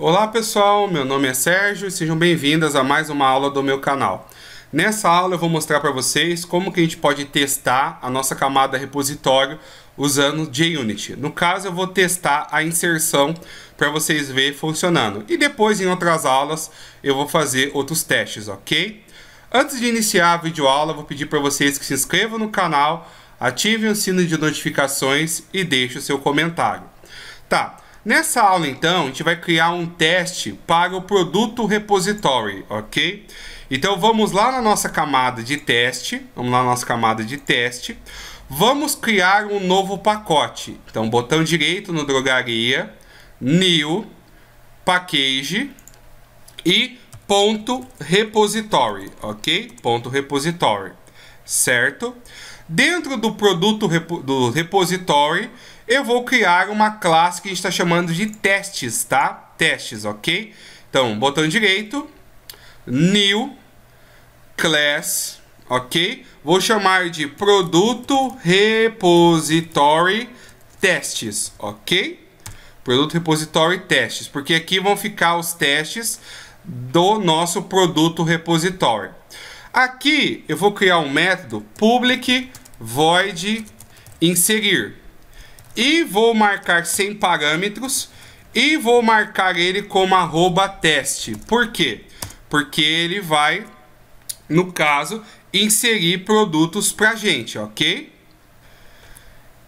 Olá pessoal, meu nome é Sérgio e sejam bem-vindas a mais uma aula do meu canal. Nessa aula eu vou mostrar para vocês como que a gente pode testar a nossa camada repositório usando JUnity. No caso eu vou testar a inserção para vocês verem funcionando. E depois em outras aulas eu vou fazer outros testes, ok? Antes de iniciar a videoaula, vou pedir para vocês que se inscrevam no canal, ativem o sino de notificações e deixem o seu comentário. Tá, Nessa aula, então, a gente vai criar um teste para o produto repository, ok? Então, vamos lá na nossa camada de teste, vamos lá na nossa camada de teste, vamos criar um novo pacote. Então, botão direito no drogaria, new, package e ponto repository, ok? Ponto repository, certo? Certo? Dentro do produto do repository, eu vou criar uma classe que a gente está chamando de testes, tá? Testes, ok? Então, botão direito, new class, ok? Vou chamar de produto repository testes, ok? Produto repository testes, porque aqui vão ficar os testes do nosso produto repository. Aqui eu vou criar um método public void inserir. E vou marcar sem parâmetros e vou marcar ele como arroba teste. Por quê? Porque ele vai, no caso, inserir produtos para gente, ok?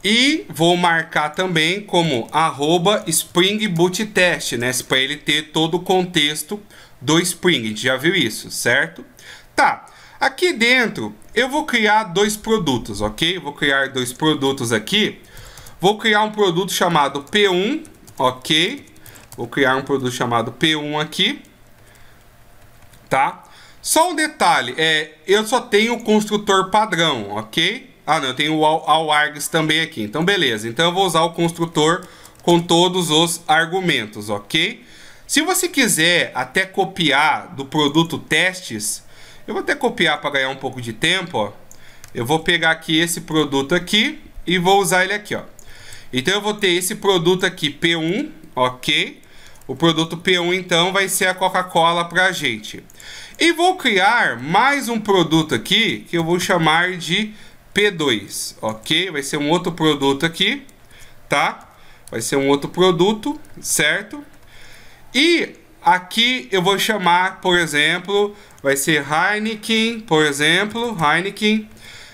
E vou marcar também como arroba Spring Boot Test, né? Para ele ter todo o contexto do Spring. A gente já viu isso, certo? Tá. Aqui dentro, eu vou criar dois produtos, ok? Vou criar dois produtos aqui. Vou criar um produto chamado P1, ok? Vou criar um produto chamado P1 aqui, tá? Só um detalhe, é, eu só tenho o construtor padrão, ok? Ah, não, eu tenho o AllArgs também aqui, então beleza. Então eu vou usar o construtor com todos os argumentos, ok? Se você quiser até copiar do produto testes, eu vou até copiar para ganhar um pouco de tempo, ó. Eu vou pegar aqui esse produto aqui e vou usar ele aqui, ó. Então eu vou ter esse produto aqui P1, ok? O produto P1 então vai ser a Coca-Cola para a gente. E vou criar mais um produto aqui que eu vou chamar de P2, ok? Vai ser um outro produto aqui, tá? Vai ser um outro produto, certo? E Aqui eu vou chamar, por exemplo, vai ser Heineken, por exemplo, Heineken.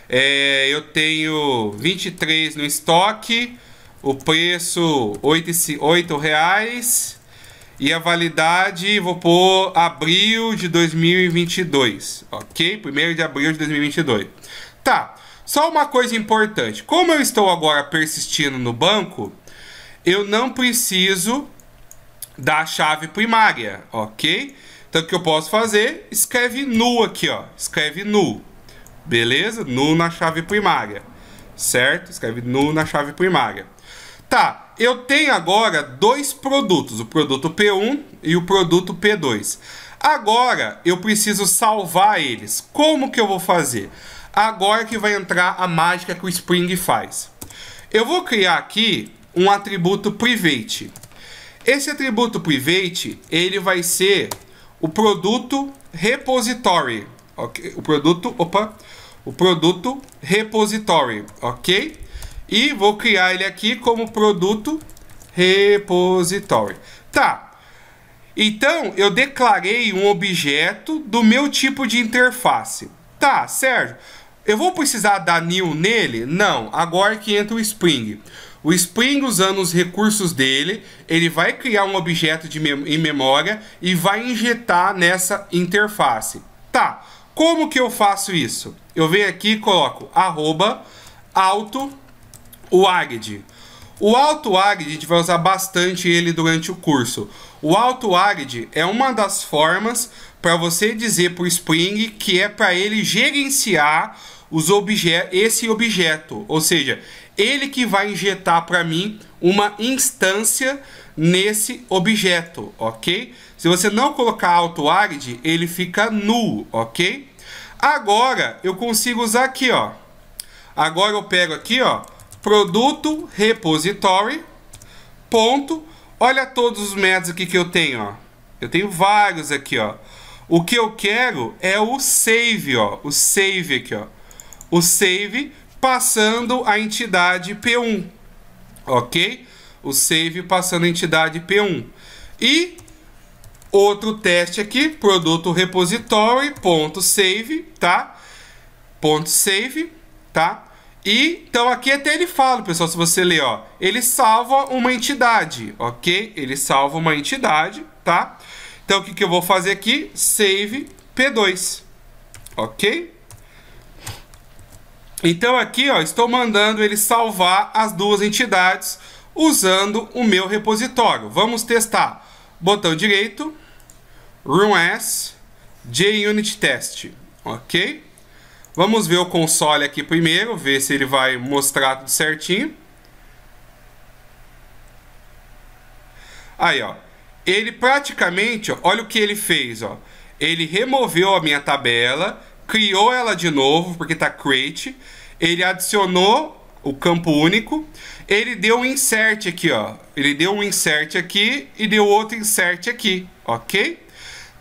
É, eu tenho 23 no estoque, o preço 8, 8 reais e a validade vou pôr abril de 2022, ok? Primeiro de abril de 2022. Tá, só uma coisa importante, como eu estou agora persistindo no banco, eu não preciso da chave primária, ok? Então, o que eu posso fazer? Escreve nu aqui, ó. Escreve nu. Beleza? Nu na chave primária. Certo? Escreve nu na chave primária. Tá, eu tenho agora dois produtos, o produto P1 e o produto P2. Agora eu preciso salvar eles. Como que eu vou fazer? Agora que vai entrar a mágica que o Spring faz. Eu vou criar aqui um atributo private. Esse atributo private, ele vai ser o produto repository, ok? O produto, opa, o produto repository, ok? E vou criar ele aqui como produto repository. Tá. Então, eu declarei um objeto do meu tipo de interface. Tá, Sérgio. Eu vou precisar dar new nele? Não, agora que entra o Spring. O Spring, usando os recursos dele, ele vai criar um objeto de mem em memória e vai injetar nessa interface. Tá, como que eu faço isso? Eu venho aqui e coloco arroba auto -wagd. O auto agd a gente vai usar bastante ele durante o curso. O auto agd é uma das formas para você dizer para o Spring que é para ele gerenciar os obje esse objeto, ou seja, ele que vai injetar para mim uma instância nesse objeto, ok? Se você não colocar AutoArid, ele fica null ok? Agora eu consigo usar aqui, ó. Agora eu pego aqui, ó, produto repository ponto. Olha todos os métodos aqui que eu tenho, ó. Eu tenho vários aqui, ó. O que eu quero é o save, ó. O save aqui, ó o save passando a entidade P1, ok? O save passando a entidade P1. E outro teste aqui, produto repository, ponto save, tá? Ponto save, tá? E, então aqui até ele fala, pessoal, se você ler, ó, ele salva uma entidade, ok? Ele salva uma entidade, tá? Então o que, que eu vou fazer aqui? Save P2, ok? Então aqui ó, estou mandando ele salvar as duas entidades usando o meu repositório. Vamos testar. Botão direito, room s, JUnit test, ok? Vamos ver o console aqui primeiro, ver se ele vai mostrar tudo certinho. Aí, ó. Ele praticamente, ó, olha o que ele fez, ó. Ele removeu a minha tabela, criou ela de novo, porque está create, ele adicionou o campo único, ele deu um insert aqui, ó. Ele deu um insert aqui e deu outro insert aqui, ok?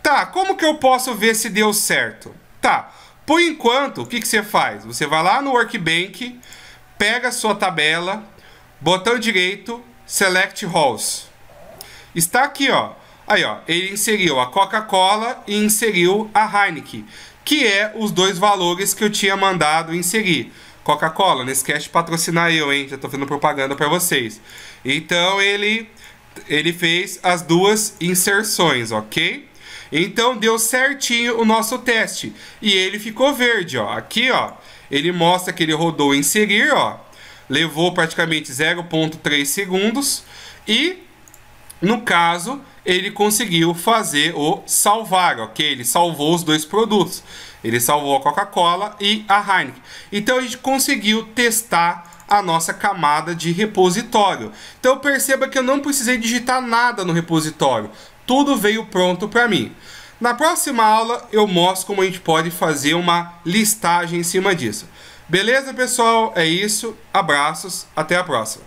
Tá, como que eu posso ver se deu certo? Tá, por enquanto, o que, que você faz? Você vai lá no Workbank, pega a sua tabela, botão direito, select rows. Está aqui, ó. Aí, ó, ele inseriu a Coca-Cola e inseriu a Heineken que é os dois valores que eu tinha mandado inserir. Coca-Cola, não esquece de patrocinar eu, hein? Já tô fazendo propaganda para vocês. Então ele ele fez as duas inserções, ok? Então deu certinho o nosso teste e ele ficou verde, ó. Aqui, ó, ele mostra que ele rodou inserir, ó. Levou praticamente 0.3 segundos e no caso ele conseguiu fazer o salvar, ok? Ele salvou os dois produtos. Ele salvou a Coca-Cola e a Heineken. Então a gente conseguiu testar a nossa camada de repositório. Então perceba que eu não precisei digitar nada no repositório. Tudo veio pronto para mim. Na próxima aula eu mostro como a gente pode fazer uma listagem em cima disso. Beleza, pessoal? É isso. Abraços. Até a próxima.